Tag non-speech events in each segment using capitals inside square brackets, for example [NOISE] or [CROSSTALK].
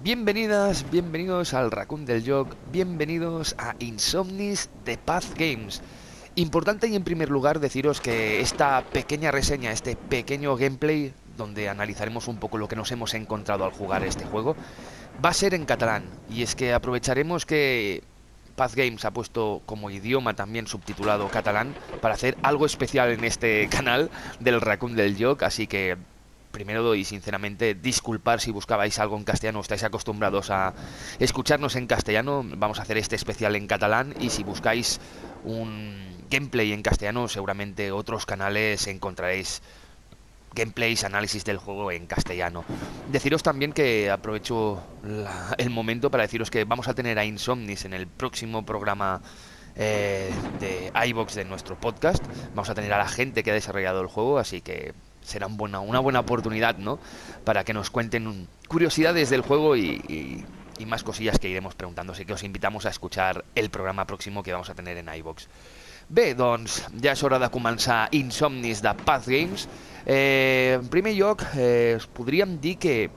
Bienvenidas, bienvenidos al Raccoon del Jog, bienvenidos a Insomnis de Path Games. Importante y en primer lugar deciros que esta pequeña reseña, este pequeño gameplay, donde analizaremos un poco lo que nos hemos encontrado al jugar este juego, va a ser en catalán. Y es que aprovecharemos que Path Games ha puesto como idioma también subtitulado catalán para hacer algo especial en este canal del Raccoon del Jog, así que primero doy sinceramente disculpar si buscabais algo en castellano, estáis acostumbrados a escucharnos en castellano, vamos a hacer este especial en catalán y si buscáis un gameplay en castellano, seguramente otros canales encontraréis gameplays, análisis del juego en castellano. Deciros también que aprovecho el momento para deciros que vamos a tener a Insomnis en el próximo programa eh, de iBox de nuestro podcast. Vamos a tener a la gente que ha desarrollado el juego, así que será una buena oportunidad, ¿no? Para que nos cuenten curiosidades del juego y, más cosillas que iremos preguntando. Así que os invitamos a escuchar el programa próximo que vamos a tener en iBox. Ve, dons ya es hora de començar Insomnis de Path Games. Eh, en primer lloc, eh, Os que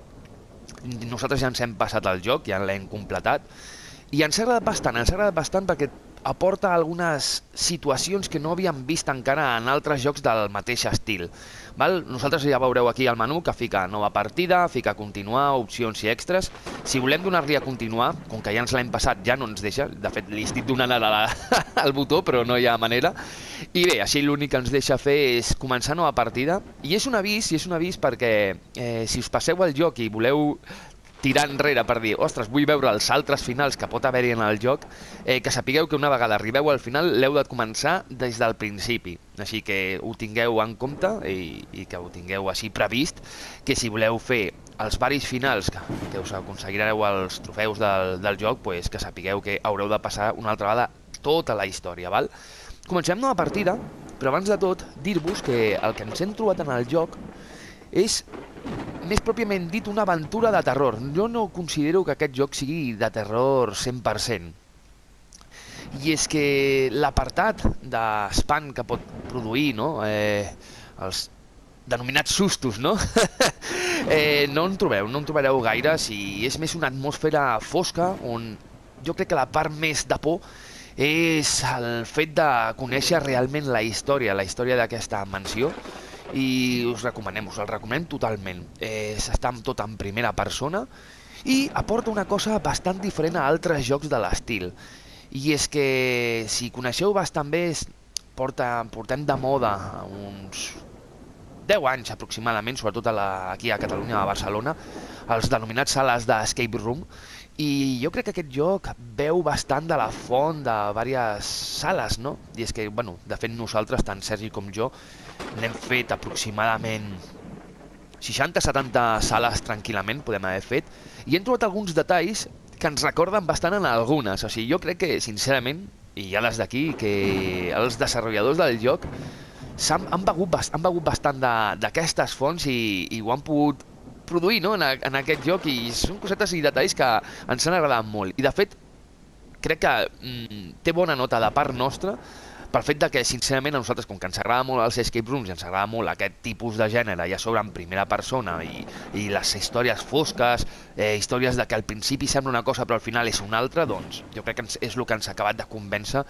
nosotros ya ens hem passat el joc, ja l'hem completat, i ens ha agradat bastant, ens ha agradat bastant perquè aporta algunes situacions que no havíem vist encara en altres jocs del mateix estil. Val? Nosaltres ja veureu aquí al menú que fica nova partida, fica continuar, opcions i extras. Si volem donar-li a continuar, com que ja ens l'hem passat, ja no ens deixa. De fet, li estic donant ara la, [LAUGHS] el botó, però no hi ha manera. I bé, així l'únic que ens deixa fer és començar nova partida. I és un avís, i és un avís perquè eh, si us passeu al joc i voleu tirar enrere per dir, ostres, vull veure els altres finals que pot haver-hi en el joc, eh, que sapigueu que una vegada arribeu al final l'heu de començar des del principi. Així que ho tingueu en compte i, i que ho tingueu així previst, que si voleu fer els varis finals que, que us aconseguireu els trofeus del, del joc, pues, que sapigueu que haureu de passar una altra vegada tota la història, val? Comencem nova partida, però abans de tot dir-vos que el que ens hem trobat en el joc és més pròpiament dit una aventura de terror. Jo no considero que aquest joc sigui de terror 100%. I és que l'apartat d'espant que pot produir, no? Eh, els denominats sustos, no? [LAUGHS] eh, no en trobeu, no en trobareu gaire, si és més una atmosfera fosca on jo crec que la part més de por és el fet de conèixer realment la història, la història d'aquesta mansió, i us recomanem, us el recomanem totalment. Eh, S'està tot en primera persona i aporta una cosa bastant diferent a altres jocs de l'estil. I és que, si coneixeu bastant bé, porta, portem de moda uns 10 anys aproximadament, sobretot a la, aquí a Catalunya, a Barcelona, els denominats sales d'escape room, i jo crec que aquest joc veu bastant de la font de diverses sales, no? I és que, bueno, de fet nosaltres, tant Sergi com jo, n'hem fet aproximadament 60-70 sales tranquil·lament, podem haver fet, i hem trobat alguns detalls que ens recorden bastant en algunes. O sigui, jo crec que, sincerament, i ja les d'aquí, que els desenvolupadors del joc han, han, begut, han begut bastant d'aquestes fonts i, i ho han pogut produir no? en, a, en aquest joc i són cosetes i detalls que ens han agradat molt. I, de fet, crec que mm, té bona nota de part nostra pel fet de que, sincerament, a nosaltres, com que ens agrada molt els escape rooms i ens agrada molt aquest tipus de gènere, ja sobre en primera persona, i, i les històries fosques, eh, històries de que al principi sembla una cosa però al final és una altra, doncs jo crec que ens, és el que ens ha acabat de convèncer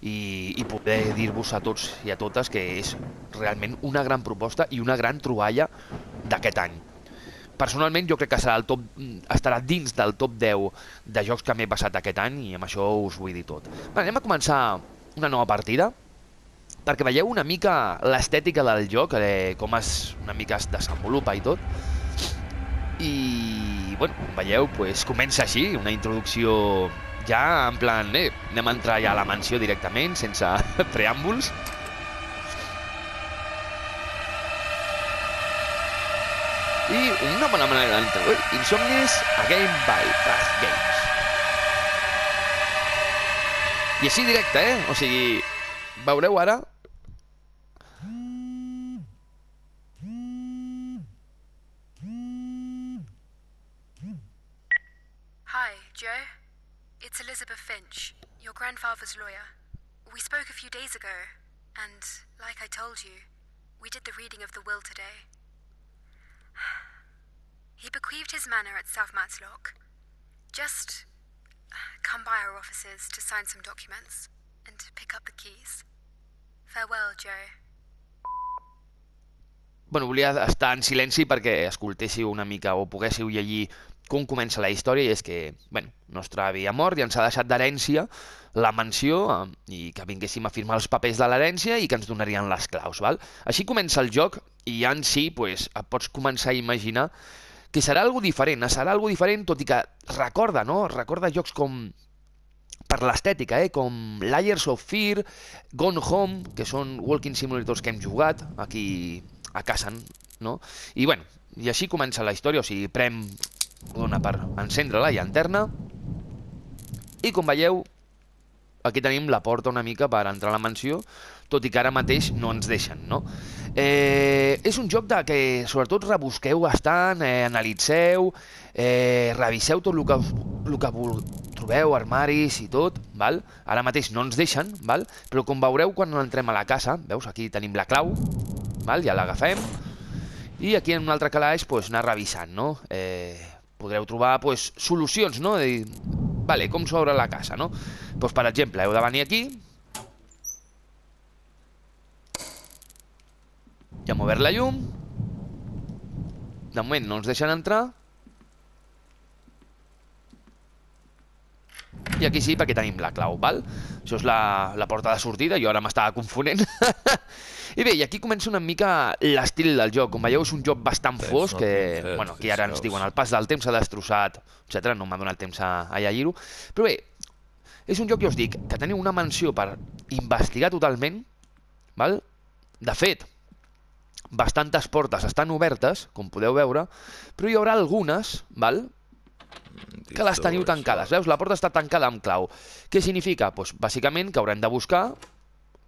i, i poder dir-vos a tots i a totes que és realment una gran proposta i una gran troballa d'aquest any personalment jo crec que serà el top, estarà dins del top 10 de jocs que m'he passat aquest any i amb això us vull dir tot. Bé, anem a començar una nova partida perquè veieu una mica l'estètica del joc, eh, com es, una mica es desenvolupa i tot. I, bueno, com veieu, pues, comença així, una introducció ja en plan, eh, anem a entrar ja a la mansió directament, sense [LAUGHS] preàmbuls. I una bona manera d'entrar. Insomnis a Game by Fast Games. I així directe, eh? O sigui, veureu ara... Hi, Joe. It's Elizabeth Finch, your grandfather's lawyer. We spoke a few days ago, and like I told you, we did the reading of the will today. [SIGHS] He bequeathed his manor at South Matlock. Just come by our offices to sign some documents and to pick up the keys. Farewell, Joe. Bueno, volia estar en silenci perquè escoltéssiu una mica o poguéssiu llegir com comença la història i és que, bueno, nostre avi ha mort i ens ha deixat d'herència la mansió eh, i que vinguéssim a firmar els papers de l'herència i que ens donarien les claus, val? Així comença el joc i ja en si, pues, et pots començar a imaginar que serà algo diferent, eh, serà algo diferent, tot i que recorda, no? Recorda jocs com per l'estètica, eh? com Layers of Fear, Gone Home, que són walking simulators que hem jugat aquí a casa, no? I bueno, i així comença la història, o sigui, prem una per encendre la llanterna i com veieu, aquí tenim la porta una mica per entrar a la mansió, tot i que ara mateix no ens deixen, no? Eh, és un joc de que sobretot rebusqueu bastant, eh, analitzeu, eh, reviseu tot el que, el que trobeu, armaris i tot, val? ara mateix no ens deixen, val? però com veureu quan entrem a la casa, veus, aquí tenim la clau, val? ja l'agafem, i aquí en un altre calaix pues, anar revisant, no? Eh, podreu trobar pues, solucions, no? De dir, vale, com s'obre la casa, no? Pues, per exemple, heu de venir aquí, i a mover la llum. De moment no ens deixen entrar. I aquí sí, perquè tenim la clau, val? Això és la, la porta de sortida, jo ara m'estava confonent. [LAUGHS] I bé, i aquí comença una mica l'estil del joc. Com veieu, és un joc bastant fosc, que, bueno, aquí ara ens diuen el pas del temps s'ha destrossat, etc. No m'ha donat temps a, a llegir-ho. Però bé, és un joc, jo us dic, que teniu una mansió per investigar totalment, val? De fet, bastantes portes estan obertes, com podeu veure, però hi haurà algunes, val? que les teniu tancades. Veus? La porta està tancada amb clau. Què significa? Pues, doncs, bàsicament que haurem de buscar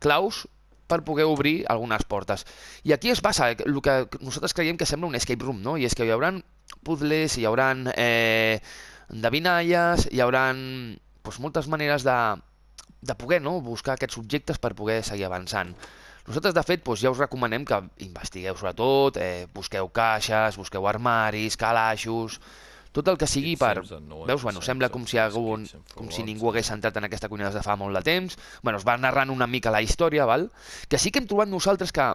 claus per poder obrir algunes portes. I aquí es basa el que nosaltres creiem que sembla un escape room, no? I és que hi haurà puzzles, hi haurà eh, devinalles, hi haurà pues, doncs, moltes maneres de, de poder no? buscar aquests objectes per poder seguir avançant. Nosaltres, de fet, doncs ja us recomanem que investigueu sobretot, eh, busqueu caixes, busqueu armaris, calaixos, tot el que sigui per... Veus, bueno, sembla com si, algú, com si ningú hagués eh. entrat en aquesta cuina des de fa molt de temps. Bueno, es va narrant una mica la història, val? Que sí que hem trobat nosaltres que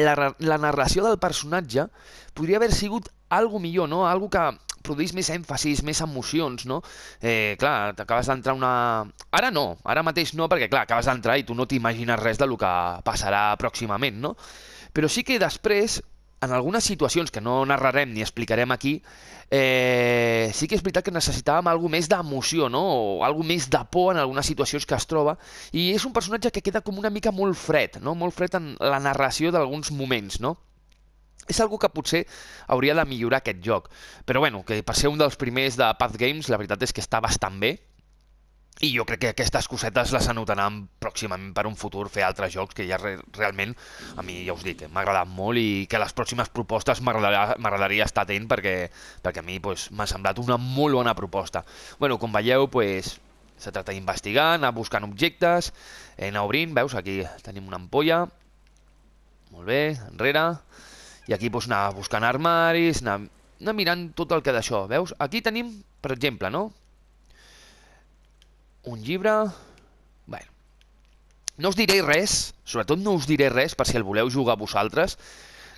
la, la narració del personatge podria haver sigut algo millor, no? Algo que produís més èmfasis, més emocions, no? Eh, clar, t'acabes d'entrar una... Ara no, ara mateix no, perquè clar, acabes d'entrar i tu no t'imagines res del que passarà pròximament, no? Però sí que després, en algunes situacions que no narrarem ni explicarem aquí, eh, sí que és veritat que necessitàvem alguna més d'emoció, no? o alguna més de por en algunes situacions que es troba, i és un personatge que queda com una mica molt fred, no? molt fred en la narració d'alguns moments, no? És algú que potser hauria de millorar aquest joc. Però bueno, que per ser un dels primers de Path Games, la veritat és que està bastant bé. I jo crec que aquestes cosetes les anotaran pròximament per un futur fer altres jocs que ja re realment, a mi ja us dic, eh, m'ha agradat molt i que les pròximes propostes m'agradaria estar atent perquè, perquè a mi pues, m'ha semblat una molt bona proposta. bueno, com veieu, pues, se trata d'investigar, anar buscant objectes, eh, anar obrint, veus, aquí tenim una ampolla, molt bé, enrere, i aquí doncs, anar buscant armaris, anar, anar mirant tot el que d'això. Veus? Aquí tenim, per exemple, no? Un llibre... Bé. No us diré res, sobretot no us diré res per si el voleu jugar vosaltres,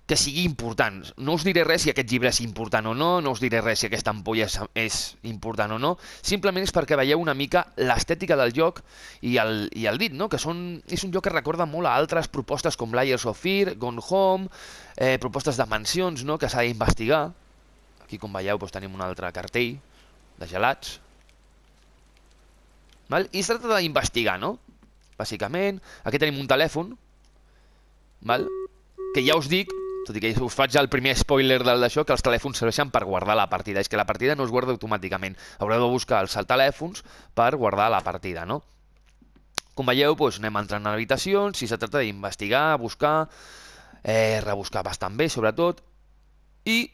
que sigui important. No us diré res si aquest llibre és important o no, no us diré res si aquesta ampolla és, és important o no, simplement és perquè veieu una mica l'estètica del lloc i el, i el dit, no? que són, és un lloc que recorda molt a altres propostes com Layers of Fear, Gone Home, eh, propostes de mansions no? que s'ha d'investigar. Aquí, com veieu, doncs, tenim un altre cartell de gelats. Val? I es tracta d'investigar, no? Bàsicament, aquí tenim un telèfon, val? que ja us dic tot i que us faig el primer spoiler del d'això, que els telèfons serveixen per guardar la partida. És que la partida no es guarda automàticament. Haureu de buscar els telèfons per guardar la partida, no? Com veieu, doncs, anem entrant en habitacions, si se tracta d'investigar, buscar, eh, rebuscar bastant bé, sobretot, i,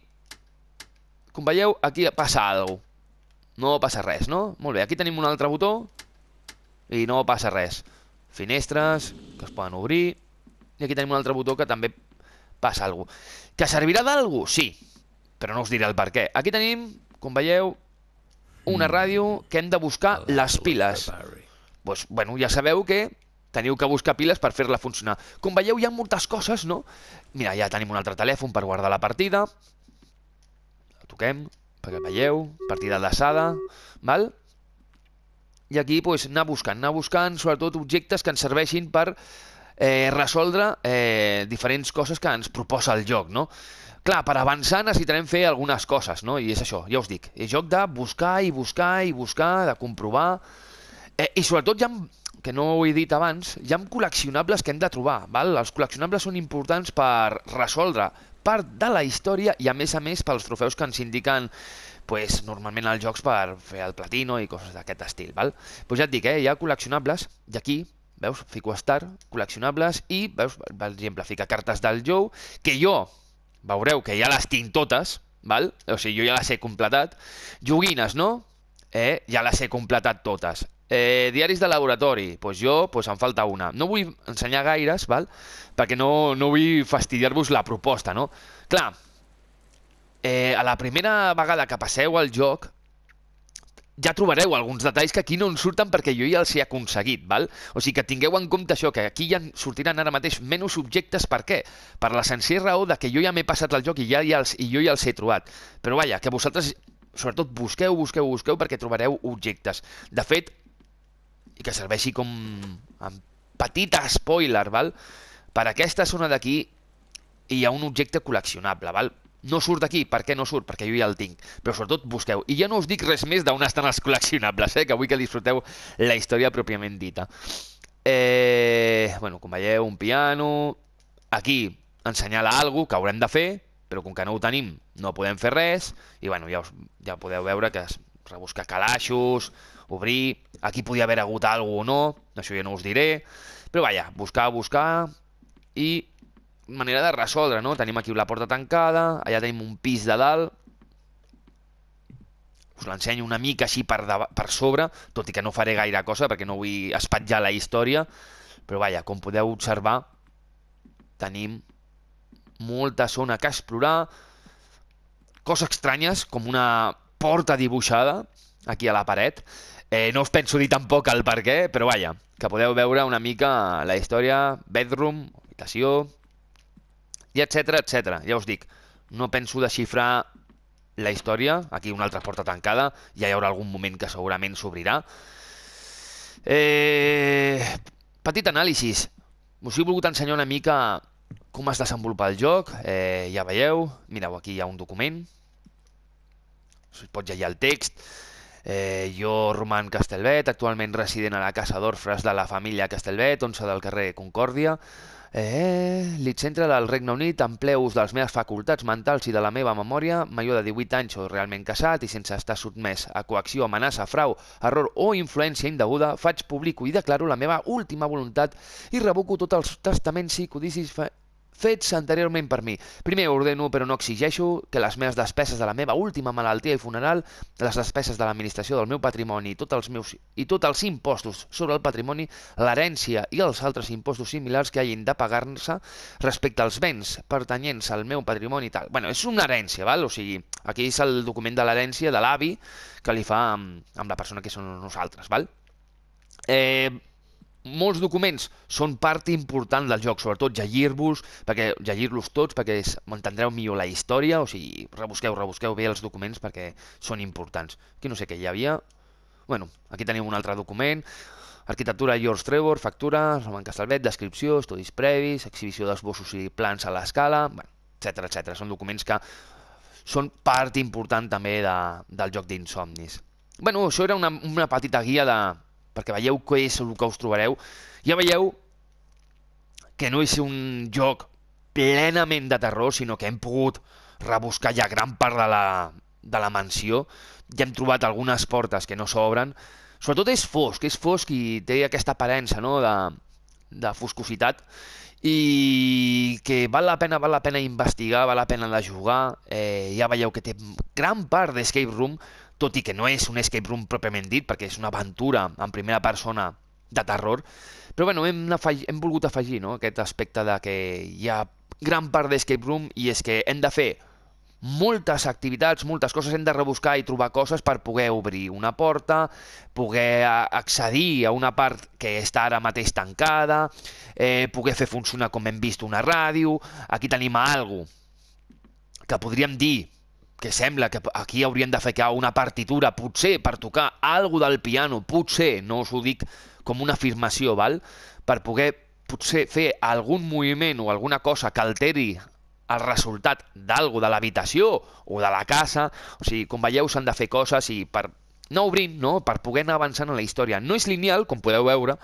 com veieu, aquí passa alguna cosa. No passa res, no? Molt bé, aquí tenim un altre botó i no passa res. Finestres que es poden obrir i aquí tenim un altre botó que també passa alguna cosa. Que servirà d'algú? Sí, però no us diré el per què. Aquí tenim, com veieu, una mm. ràdio que hem de buscar les piles. Pues, bueno, ja sabeu que teniu que buscar piles per fer-la funcionar. Com veieu, hi ha moltes coses, no? Mira, ja tenim un altre telèfon per guardar la partida. La toquem, perquè veieu, partida enllaçada, val? I aquí, doncs, anar buscant, anar buscant, sobretot, objectes que ens serveixin per eh, resoldre eh, diferents coses que ens proposa el joc, no? Clar, per avançar necessitarem fer algunes coses, no? I és això, ja us dic, és joc de buscar i buscar i buscar, de comprovar... Eh, I sobretot ja que no ho he dit abans, hi ha col·leccionables que hem de trobar. Val? Els col·leccionables són importants per resoldre part de la història i, a més a més, pels trofeus que ens indiquen pues, normalment als jocs per fer el platino i coses d'aquest estil. Val? Pues ja et dic, eh? hi ha col·leccionables i aquí Veus? Fico estar, col·leccionables, i, veus, per exemple, fica cartes del Joe, que jo, veureu que ja les tinc totes, val? o sigui, jo ja les he completat. Joguines, no? Eh, ja les he completat totes. Eh, diaris de laboratori, doncs jo pues em falta una. No vull ensenyar gaires, val? perquè no, no vull fastidiar-vos la proposta, no? Clar, eh, a la primera vegada que passeu al joc, ja trobareu alguns detalls que aquí no en surten perquè jo ja els he aconseguit, val? O sigui que tingueu en compte això, que aquí ja sortiran ara mateix menys objectes, per què? Per la sencera raó de que jo ja m'he passat el joc i, ja, ja els, i jo ja els he trobat. Però vaja, que vosaltres, sobretot, busqueu, busqueu, busqueu, perquè trobareu objectes. De fet, i que serveixi com en petit spoiler, val? Per aquesta zona d'aquí hi ha un objecte col·leccionable, val? no surt aquí. Per què no surt? Perquè jo ja el tinc. Però sobretot busqueu. I ja no us dic res més d'on estan els col·leccionables, eh? que vull que disfruteu la història pròpiament dita. Eh, bueno, com veieu, un piano... Aquí ensenyala alguna que haurem de fer, però com que no ho tenim, no podem fer res. I bueno, ja, us, ja podeu veure que es rebusca calaixos, obrir... Aquí podia haver hagut alguna o no, això ja no us diré. Però vaja, buscar, buscar... I manera de resoldre, no? Tenim aquí la porta tancada, allà tenim un pis de dalt, us l'ensenyo una mica així per, de, per sobre, tot i que no faré gaire cosa perquè no vull espatjar la història, però vaja, com podeu observar, tenim molta zona que explorar, coses estranyes, com una porta dibuixada aquí a la paret. Eh, no us penso dir tampoc el per què, però vaja, que podeu veure una mica la història, bedroom, habitació, i etc etc. Ja us dic, no penso desxifrar la història, aquí una altra porta tancada, ja hi haurà algun moment que segurament s'obrirà. Eh... Petit anàlisi. Us he volgut ensenyar una mica com es desenvolupa el joc. Eh, ja veieu, mireu, aquí hi ha un document. Us pot llegir el text. Eh, jo, Roman Castelvet, actualment resident a la Casa d'Orfres de la família Castelvet, 11 del carrer Concòrdia. Eh, Centre del Regne Unit, en ple ús de les meves facultats mentals i de la meva memòria, major de 18 anys o realment casat i sense estar sotmès a coacció, amenaça, frau, error o influència indeguda, faig públic i declaro la meva última voluntat i revoco tots els testaments i codicis fets anteriorment per mi. Primer ordeno, però no exigeixo, que les meves despeses de la meva última malaltia i funeral, les despeses de l'administració del meu patrimoni i tots els meus i tots els impostos sobre el patrimoni, l'herència i els altres impostos similars que hagin de pagar-se respecte als béns pertanyents al meu patrimoni i tal. Bueno, és una herència, val? O sigui, aquí és el document de l'herència de l'avi que li fa amb, amb la persona que són nosaltres, val? Eh, molts documents són part important del joc, sobretot llegir-vos, perquè llegir-los tots perquè m'entendreu millor la història, o sigui, rebusqueu, rebusqueu bé els documents perquè són importants. Aquí no sé què hi havia. Bueno, aquí tenim un altre document. Arquitectura George Trevor, factura, Roman Castelvet, descripció, estudis previs, exhibició d'esbossos i plans a l'escala, bueno, etc etc. Són documents que són part important també de, del joc d'insomnis. Bueno, això era una, una petita guia de, perquè veieu què és el que us trobareu. Ja veieu que no és un joc plenament de terror, sinó que hem pogut rebuscar ja gran part de la, de la mansió. Ja hem trobat algunes portes que no s'obren. Sobretot és fosc, és fosc i té aquesta aparença no? de, de foscositat i que val la pena, val la pena investigar, val la pena de jugar. Eh, ja veieu que té gran part d'escape room tot i que no és un escape room pròpiament dit, perquè és una aventura en primera persona de terror, però bueno, hem, afegir, hem volgut afegir no? aquest aspecte de que hi ha gran part d'escape room i és que hem de fer moltes activitats, moltes coses, hem de rebuscar i trobar coses per poder obrir una porta, poder accedir a una part que està ara mateix tancada, eh, poder fer funcionar, com hem vist, una ràdio... Aquí tenim alguna algo que podríem dir que sembla que aquí haurien de fer una partitura, potser per tocar algo del piano, potser, no us ho dic com una afirmació, val? per poder potser fer algun moviment o alguna cosa que alteri el resultat d'algo de l'habitació o de la casa, o sigui, com veieu s'han de fer coses i per no obrint, no? per poder anar avançant en la història. No és lineal, com podeu veure,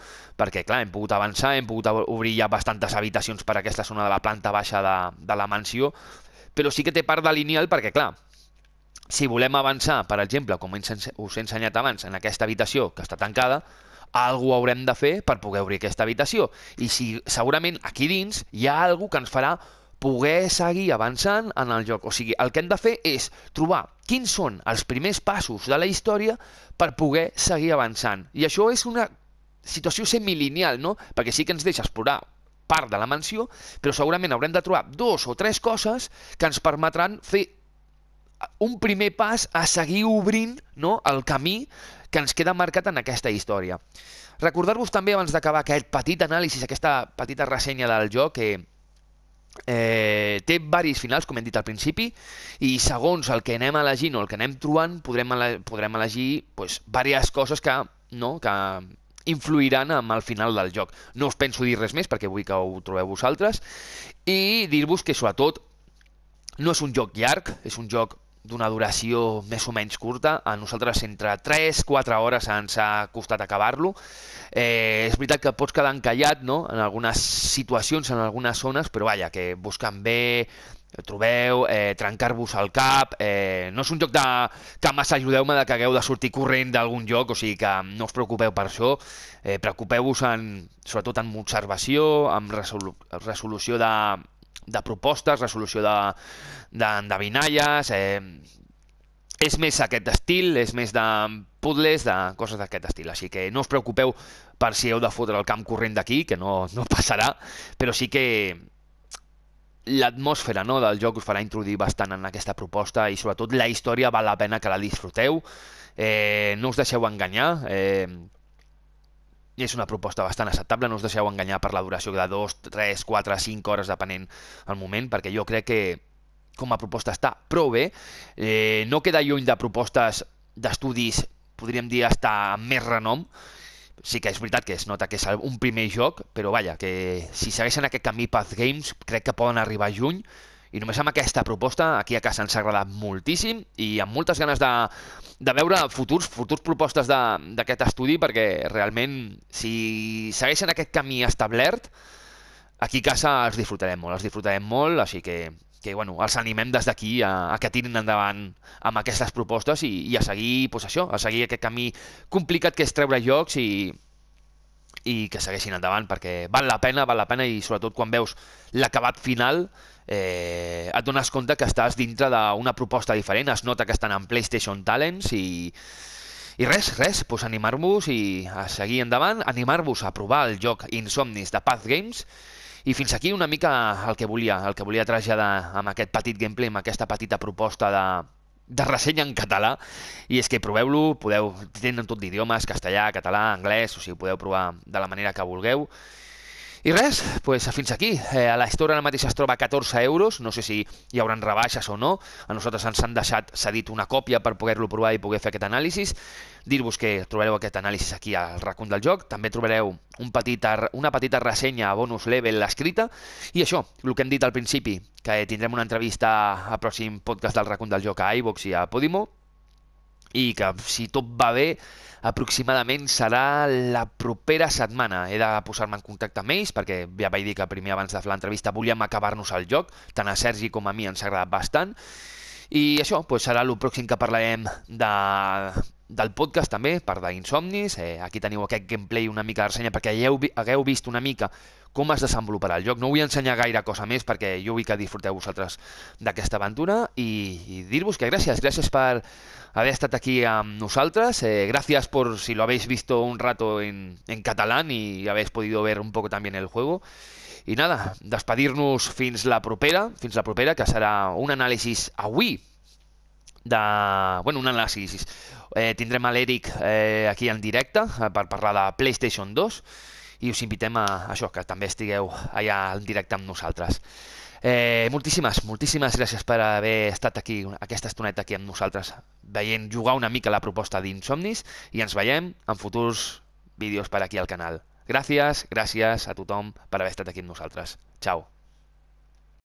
perquè clar, hem pogut avançar, hem pogut obrir ja bastantes habitacions per aquesta zona de la planta baixa de, de la mansió, però sí que té part de lineal perquè, clar, si volem avançar, per exemple, com us he ensenyat abans, en aquesta habitació que està tancada, algú haurem de fer per poder obrir aquesta habitació. I si segurament aquí dins hi ha algú que ens farà poder seguir avançant en el joc. O sigui, el que hem de fer és trobar quins són els primers passos de la història per poder seguir avançant. I això és una situació semilineal, no? Perquè sí que ens deixa explorar part de la mansió, però segurament haurem de trobar dos o tres coses que ens permetran fer un primer pas a seguir obrint no, el camí que ens queda marcat en aquesta història. Recordar-vos també, abans d'acabar aquest petit anàlisi, aquesta petita ressenya del joc, que eh, té varis finals, com hem dit al principi, i segons el que anem elegint o el que anem trobant, podrem, ele podrem elegir pues, diverses coses que, no, que influiran en el final del joc. No us penso dir res més perquè vull que ho trobeu vosaltres i dir-vos que sobretot no és un joc llarg, és un joc d'una duració més o menys curta. A nosaltres entre 3-4 hores ens ha costat acabar-lo. Eh, és veritat que pots quedar encallat no? en algunes situacions, en algunes zones, però vaja, que busquen bé, trobeu, eh, trencar-vos el cap, eh, no és un joc de, que massa ajudeu-me de que hagueu de sortir corrent d'algun lloc, o sigui que no us preocupeu per això, eh, preocupeu-vos en, sobretot en observació, en resolu resolució de, de propostes, resolució d'endevinalles... Eh, és més aquest estil, és més de puzzles, de coses d'aquest estil. Així que no us preocupeu per si heu de fotre el camp corrent d'aquí, que no, no passarà, però sí que l'atmosfera no, del joc us farà introduir bastant en aquesta proposta i sobretot la història val la pena que la disfruteu. Eh, no us deixeu enganyar. Eh, i és una proposta bastant acceptable, no us deixeu enganyar per la duració de 2, 3, 4, 5 hores, depenent el moment, perquè jo crec que com a proposta està prou bé, eh, no queda lluny de propostes d'estudis, podríem dir, està amb més renom, sí que és veritat que es nota que és un primer joc, però vaja, que si segueixen aquest camí Path Games, crec que poden arribar juny, i només amb aquesta proposta aquí a casa ens ha agradat moltíssim i amb moltes ganes de, de veure futurs, futurs propostes d'aquest estudi perquè realment si segueixen aquest camí establert aquí a casa els disfrutarem molt, els disfrutarem molt, així que, que bueno, els animem des d'aquí a, a que tirin endavant amb aquestes propostes i, i a seguir pues, això, a seguir aquest camí complicat que és treure llocs i, i que segueixin endavant perquè val la pena, val la pena i sobretot quan veus l'acabat final eh, et dones compte que estàs dintre d'una proposta diferent, es nota que estan en PlayStation Talents i, i res, res, pues animar-vos i a seguir endavant, animar-vos a provar el joc Insomnis de Path Games i fins aquí una mica el que volia, el que volia traslladar amb aquest petit gameplay, amb aquesta petita proposta de, de ressenya en català i és que proveu-lo, podeu, tenen tot d'idiomes, castellà, català, anglès, o sigui, podeu provar de la manera que vulgueu i res, pues, fins aquí. Eh, a la història ara mateix es troba a 14 euros, no sé si hi hauran rebaixes o no. A nosaltres ens han deixat cedit una còpia per poder-lo provar i poder fer aquest anàlisi. Dir-vos que trobareu aquest anàlisi aquí al racun del joc. També trobareu un petit, una petita ressenya a bonus level escrita. I això, el que hem dit al principi, que tindrem una entrevista al pròxim podcast del racun del joc a iVox i a Podimo, i que si tot va bé aproximadament serà la propera setmana. He de posar-me en contacte amb ells perquè ja vaig dir que primer abans de fer l'entrevista volíem acabar-nos el joc, tant a Sergi com a mi ens ha agradat bastant. I això doncs, serà el pròxim que parlarem de, del podcast també, per d'Insomnis. Eh, aquí teniu aquest gameplay una mica de ressenya perquè ja heu, hagueu vist una mica com es desenvoluparà el joc. No vull ensenyar gaire cosa més perquè jo vull que disfruteu vosaltres d'aquesta aventura i, i dir-vos que gràcies, gràcies per, haver estat aquí amb nosaltres. Eh, gracias por si lo habéis visto un rato en, catalán y habéis podido ver un poco también el juego. Y nada, despedir fins la propera, fins la propera, que serà un análisis avui de... Bueno, un análisis. Eh, a l'Eric eh, aquí en directa eh, para la de PlayStation 2 y os invitem a això, que també estigueu allà en directe amb nosaltres. Eh, moltíssimes, moltíssimes gràcies per haver estat aquí aquesta estoneta aquí amb nosaltres, veient jugar una mica la proposta d'Insomnis i ens veiem en futurs vídeos per aquí al canal. Gràcies, gràcies a tothom per haver estat aquí amb nosaltres. Ciao.